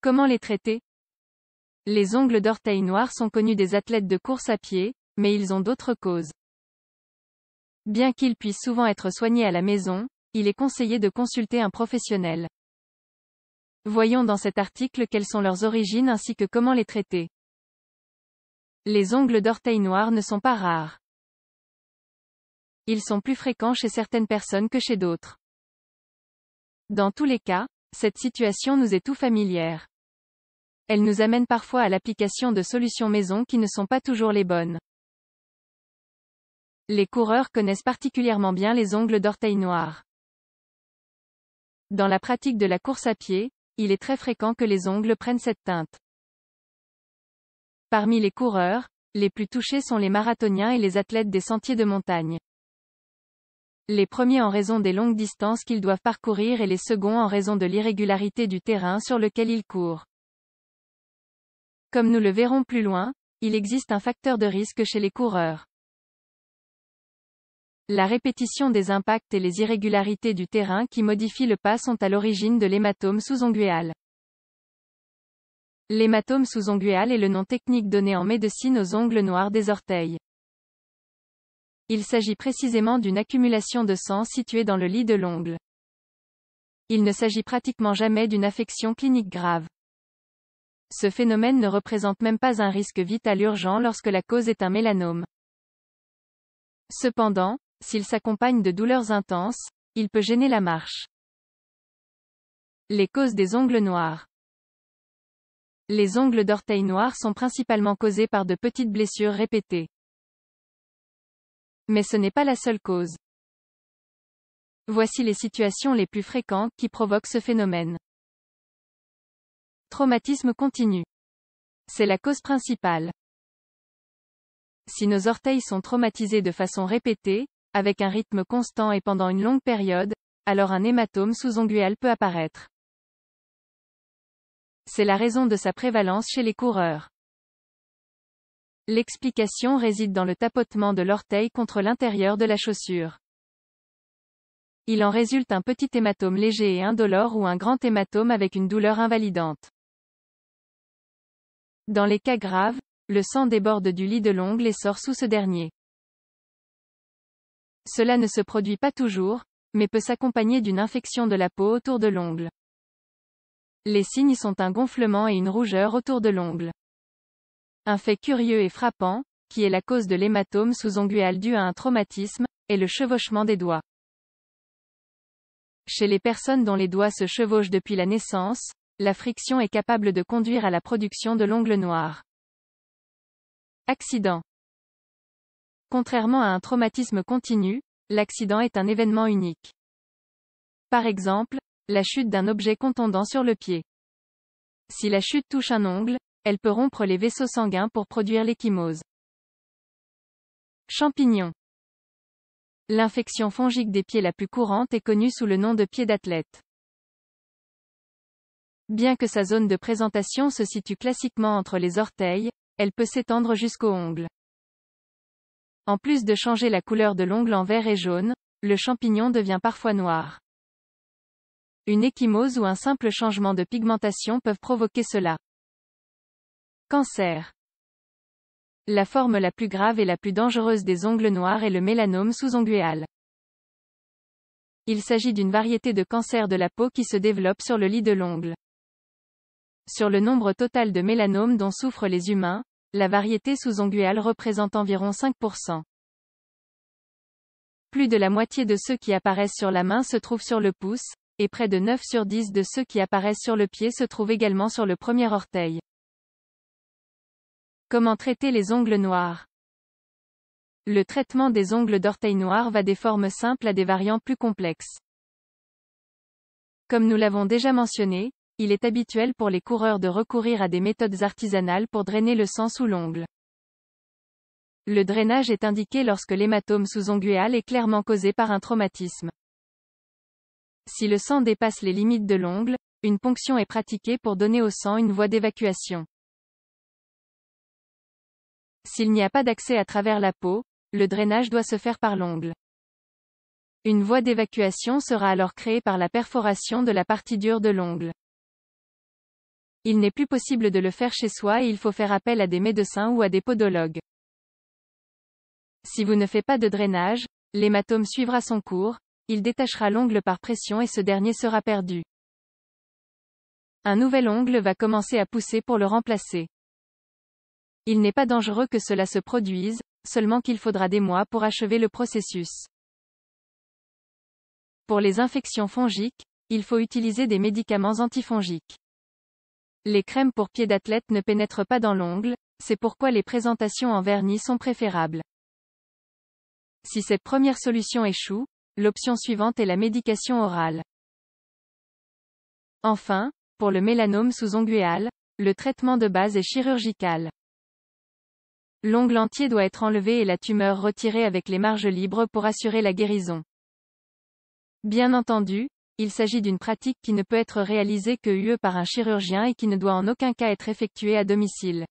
Comment les traiter Les ongles d'orteil noirs sont connus des athlètes de course à pied, mais ils ont d'autres causes. Bien qu'ils puissent souvent être soignés à la maison, il est conseillé de consulter un professionnel. Voyons dans cet article quelles sont leurs origines ainsi que comment les traiter. Les ongles d'orteil noirs ne sont pas rares. Ils sont plus fréquents chez certaines personnes que chez d'autres. Dans tous les cas, cette situation nous est tout familière. Elle nous amène parfois à l'application de solutions maison qui ne sont pas toujours les bonnes. Les coureurs connaissent particulièrement bien les ongles d'orteil noir. Dans la pratique de la course à pied, il est très fréquent que les ongles prennent cette teinte. Parmi les coureurs, les plus touchés sont les marathoniens et les athlètes des sentiers de montagne. Les premiers en raison des longues distances qu'ils doivent parcourir et les seconds en raison de l'irrégularité du terrain sur lequel ils courent. Comme nous le verrons plus loin, il existe un facteur de risque chez les coureurs. La répétition des impacts et les irrégularités du terrain qui modifient le pas sont à l'origine de l'hématome sous-onguéal. L'hématome sous-onguéal est le nom technique donné en médecine aux ongles noirs des orteils. Il s'agit précisément d'une accumulation de sang située dans le lit de l'ongle. Il ne s'agit pratiquement jamais d'une affection clinique grave. Ce phénomène ne représente même pas un risque vital urgent lorsque la cause est un mélanome. Cependant, s'il s'accompagne de douleurs intenses, il peut gêner la marche. Les causes des ongles noirs. Les ongles d'orteil noirs sont principalement causés par de petites blessures répétées. Mais ce n'est pas la seule cause. Voici les situations les plus fréquentes qui provoquent ce phénomène. Traumatisme continu. C'est la cause principale. Si nos orteils sont traumatisés de façon répétée, avec un rythme constant et pendant une longue période, alors un hématome sous-ongual peut apparaître. C'est la raison de sa prévalence chez les coureurs. L'explication réside dans le tapotement de l'orteil contre l'intérieur de la chaussure. Il en résulte un petit hématome léger et indolore ou un grand hématome avec une douleur invalidante. Dans les cas graves, le sang déborde du lit de l'ongle et sort sous ce dernier. Cela ne se produit pas toujours, mais peut s'accompagner d'une infection de la peau autour de l'ongle. Les signes sont un gonflement et une rougeur autour de l'ongle. Un fait curieux et frappant, qui est la cause de l'hématome sous-onguéal dû à un traumatisme, est le chevauchement des doigts. Chez les personnes dont les doigts se chevauchent depuis la naissance, la friction est capable de conduire à la production de l'ongle noir. Accident. Contrairement à un traumatisme continu, l'accident est un événement unique. Par exemple, la chute d'un objet contondant sur le pied. Si la chute touche un ongle, elle peut rompre les vaisseaux sanguins pour produire l'échymose. Champignons. L'infection fongique des pieds la plus courante est connue sous le nom de pied d'athlète. Bien que sa zone de présentation se situe classiquement entre les orteils, elle peut s'étendre jusqu'aux ongles. En plus de changer la couleur de l'ongle en vert et jaune, le champignon devient parfois noir. Une échymose ou un simple changement de pigmentation peuvent provoquer cela. Cancer. La forme la plus grave et la plus dangereuse des ongles noirs est le mélanome sous-onguéal. Il s'agit d'une variété de cancer de la peau qui se développe sur le lit de l'ongle. Sur le nombre total de mélanomes dont souffrent les humains, la variété sous-onguéale représente environ 5%. Plus de la moitié de ceux qui apparaissent sur la main se trouvent sur le pouce, et près de 9 sur 10 de ceux qui apparaissent sur le pied se trouvent également sur le premier orteil. Comment traiter les ongles noirs Le traitement des ongles d'orteil noir va des formes simples à des variants plus complexes. Comme nous l'avons déjà mentionné, il est habituel pour les coureurs de recourir à des méthodes artisanales pour drainer le sang sous l'ongle. Le drainage est indiqué lorsque l'hématome sous-onguéal est clairement causé par un traumatisme. Si le sang dépasse les limites de l'ongle, une ponction est pratiquée pour donner au sang une voie d'évacuation. S'il n'y a pas d'accès à travers la peau, le drainage doit se faire par l'ongle. Une voie d'évacuation sera alors créée par la perforation de la partie dure de l'ongle. Il n'est plus possible de le faire chez soi et il faut faire appel à des médecins ou à des podologues. Si vous ne faites pas de drainage, l'hématome suivra son cours, il détachera l'ongle par pression et ce dernier sera perdu. Un nouvel ongle va commencer à pousser pour le remplacer. Il n'est pas dangereux que cela se produise, seulement qu'il faudra des mois pour achever le processus. Pour les infections fongiques, il faut utiliser des médicaments antifongiques. Les crèmes pour pieds d'athlète ne pénètrent pas dans l'ongle, c'est pourquoi les présentations en vernis sont préférables. Si cette première solution échoue, l'option suivante est la médication orale. Enfin, pour le mélanome sous-onguéal, le traitement de base est chirurgical. L'ongle entier doit être enlevé et la tumeur retirée avec les marges libres pour assurer la guérison. Bien entendu, il s'agit d'une pratique qui ne peut être réalisée que UE par un chirurgien et qui ne doit en aucun cas être effectuée à domicile.